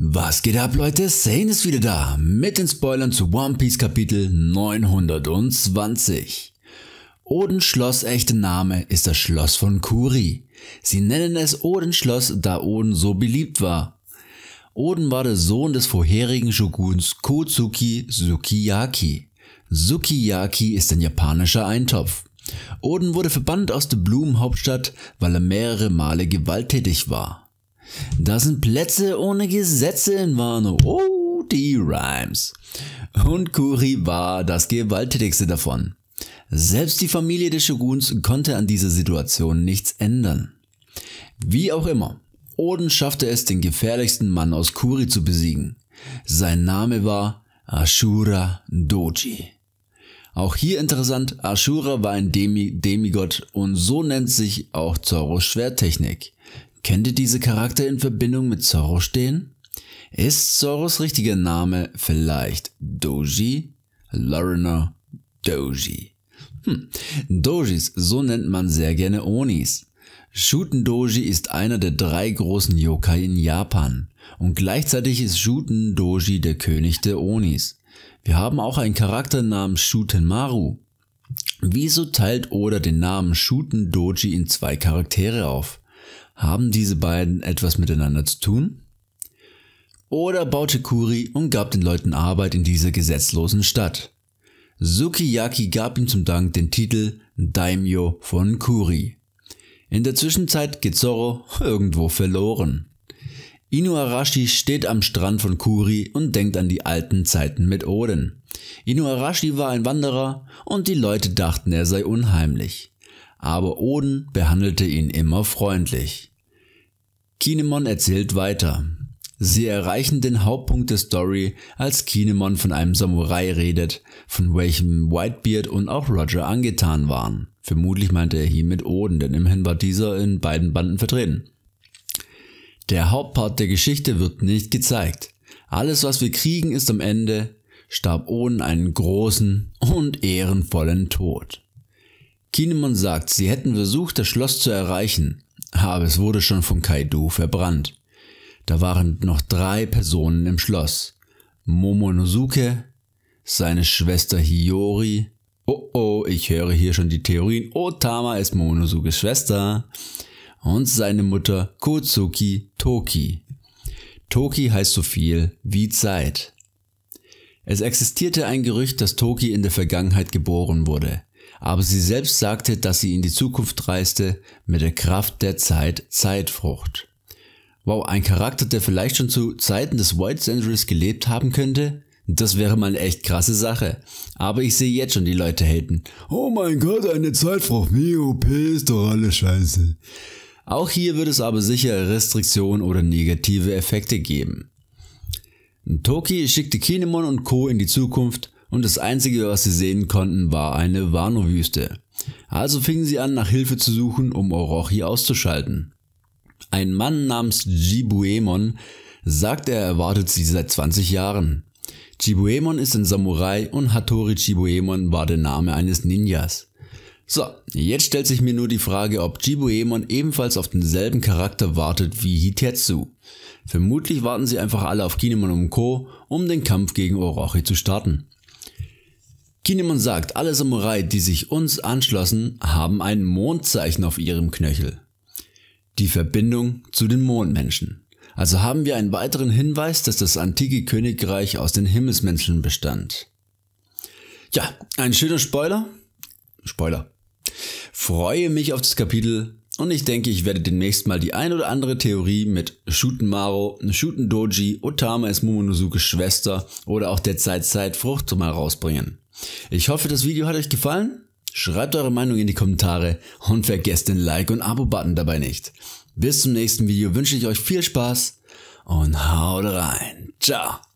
Was geht ab Leute? Sane ist wieder da mit den Spoilern zu One Piece Kapitel 920. Odens Schloss echter Name ist das Schloss von Kuri. Sie nennen es Odens Schloss, da Oden so beliebt war. Oden war der Sohn des vorherigen Shoguns Kozuki Sukiyaki. Sukiyaki ist ein japanischer Eintopf. Oden wurde verbannt aus der Blumenhauptstadt, weil er mehrere Male gewalttätig war. Das sind Plätze ohne Gesetze in Wano. Oh, die Rhymes. Und Kuri war das gewalttätigste davon. Selbst die Familie des Shoguns konnte an dieser Situation nichts ändern. Wie auch immer, Oden schaffte es, den gefährlichsten Mann aus Kuri zu besiegen. Sein Name war Ashura Doji. Auch hier interessant, Ashura war ein Demi Demigott und so nennt sich auch Zoros Schwerttechnik. Könnte diese Charakter in Verbindung mit Zorro stehen? Ist Zorros richtiger Name vielleicht Doji? Lorna Doji. Hm. Dojis, so nennt man sehr gerne Onis. Shuten Doji ist einer der drei großen Yokai in Japan und gleichzeitig ist Shuten Doji der König der Onis. Wir haben auch einen Charakter namens Shuten Maru. Wieso teilt Oda den Namen Shuten Doji in zwei Charaktere auf? Haben diese beiden etwas miteinander zu tun? Oder baute Kuri und gab den Leuten Arbeit in dieser gesetzlosen Stadt? Sukiyaki gab ihm zum Dank den Titel Daimyo von Kuri. In der Zwischenzeit geht Zoro irgendwo verloren. Inuarashi steht am Strand von Kuri und denkt an die alten Zeiten mit Oden. Inuarashi war ein Wanderer und die Leute dachten, er sei unheimlich aber Oden behandelte ihn immer freundlich. Kinemon erzählt weiter. Sie erreichen den Hauptpunkt der Story, als Kinemon von einem Samurai redet, von welchem Whitebeard und auch Roger angetan waren. Vermutlich meinte er hier mit Oden, denn immerhin war dieser in beiden Banden vertreten. Der Hauptpart der Geschichte wird nicht gezeigt. Alles, was wir kriegen, ist am Ende starb Oden einen großen und ehrenvollen Tod. Kinemon sagt, sie hätten versucht, das Schloss zu erreichen, aber es wurde schon von Kaido verbrannt. Da waren noch drei Personen im Schloss. Momonosuke, seine Schwester Hiyori. Oh oh, ich höre hier schon die Theorien. Otama ist Momonosukes Schwester. Und seine Mutter Kotsuki Toki. Toki heißt so viel wie Zeit. Es existierte ein Gerücht, dass Toki in der Vergangenheit geboren wurde aber sie selbst sagte, dass sie in die Zukunft reiste mit der Kraft der Zeit Zeitfrucht. Wow, ein Charakter, der vielleicht schon zu Zeiten des White Centuries gelebt haben könnte? Das wäre mal eine echt krasse Sache. Aber ich sehe jetzt schon die Leute haten. Oh mein Gott, eine Zeitfrucht, wie OP ist doch alles scheiße. Auch hier wird es aber sicher Restriktionen oder negative Effekte geben. Toki schickte Kinemon und Co. in die Zukunft und das einzige, was sie sehen konnten, war eine Warnowüste. Also fingen sie an, nach Hilfe zu suchen, um Orochi auszuschalten. Ein Mann namens Jibuemon sagte, er erwartet sie seit 20 Jahren. Jibuemon ist ein Samurai und Hattori Jibuemon war der Name eines Ninjas. So, jetzt stellt sich mir nur die Frage, ob Jibuemon ebenfalls auf denselben Charakter wartet wie Hitetsu. Vermutlich warten sie einfach alle auf Kinemon und Co., um den Kampf gegen Orochi zu starten. Kinemon sagt, alle Samurai, die sich uns anschlossen, haben ein Mondzeichen auf ihrem Knöchel. Die Verbindung zu den Mondmenschen. Also haben wir einen weiteren Hinweis, dass das antike Königreich aus den Himmelsmenschen bestand. Ja, ein schöner Spoiler. Spoiler. Freue mich auf das Kapitel und ich denke, ich werde demnächst mal die ein oder andere Theorie mit Shuten Maro, Shuten Doji, Otama ist Momonosuke Schwester oder auch der Zeit Zeit Frucht mal rausbringen. Ich hoffe, das Video hat euch gefallen. Schreibt eure Meinung in die Kommentare und vergesst den Like- und Abo-Button dabei nicht. Bis zum nächsten Video wünsche ich euch viel Spaß und haut rein. Ciao.